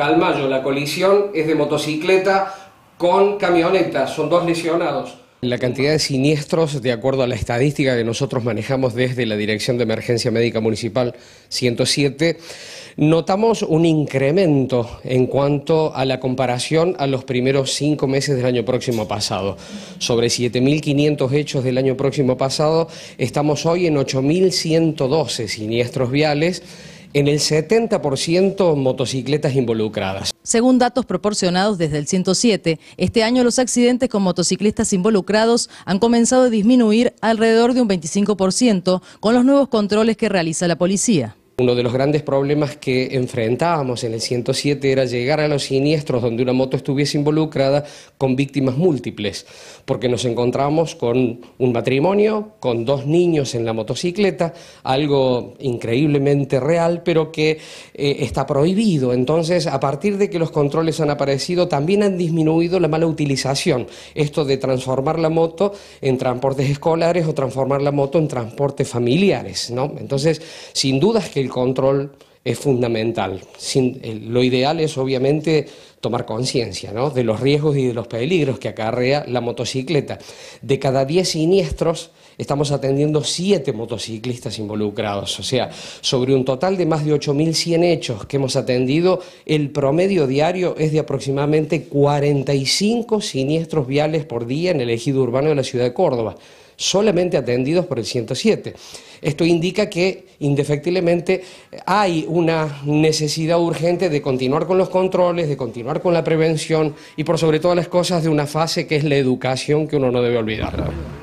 Calmayo, la colisión es de motocicleta con camioneta, son dos lesionados. La cantidad de siniestros, de acuerdo a la estadística que nosotros manejamos desde la Dirección de Emergencia Médica Municipal 107, notamos un incremento en cuanto a la comparación a los primeros cinco meses del año próximo pasado. Sobre 7.500 hechos del año próximo pasado, estamos hoy en 8.112 siniestros viales en el 70% motocicletas involucradas. Según datos proporcionados desde el 107, este año los accidentes con motociclistas involucrados han comenzado a disminuir alrededor de un 25% con los nuevos controles que realiza la policía. Uno de los grandes problemas que enfrentábamos en el 107 era llegar a los siniestros donde una moto estuviese involucrada con víctimas múltiples, porque nos encontramos con un matrimonio, con dos niños en la motocicleta, algo increíblemente real, pero que eh, está prohibido. Entonces, a partir de que los controles han aparecido, también han disminuido la mala utilización. Esto de transformar la moto en transportes escolares o transformar la moto en transportes familiares, ¿no? Entonces, sin dudas que control es fundamental. Eh, lo ideal es obviamente tomar conciencia de los riesgos y de los peligros que acarrea la motocicleta. De cada 10 siniestros estamos atendiendo 7 motociclistas involucrados, o sea, sobre un total de más de 8.100 hechos que hemos atendido, el promedio diario es de aproximadamente 45 siniestros viales por día en el ejido urbano de la ciudad de Córdoba solamente atendidos por el 107. Esto indica que indefectiblemente hay una necesidad urgente de continuar con los controles, de continuar con la prevención y por sobre todas las cosas de una fase que es la educación que uno no debe olvidar.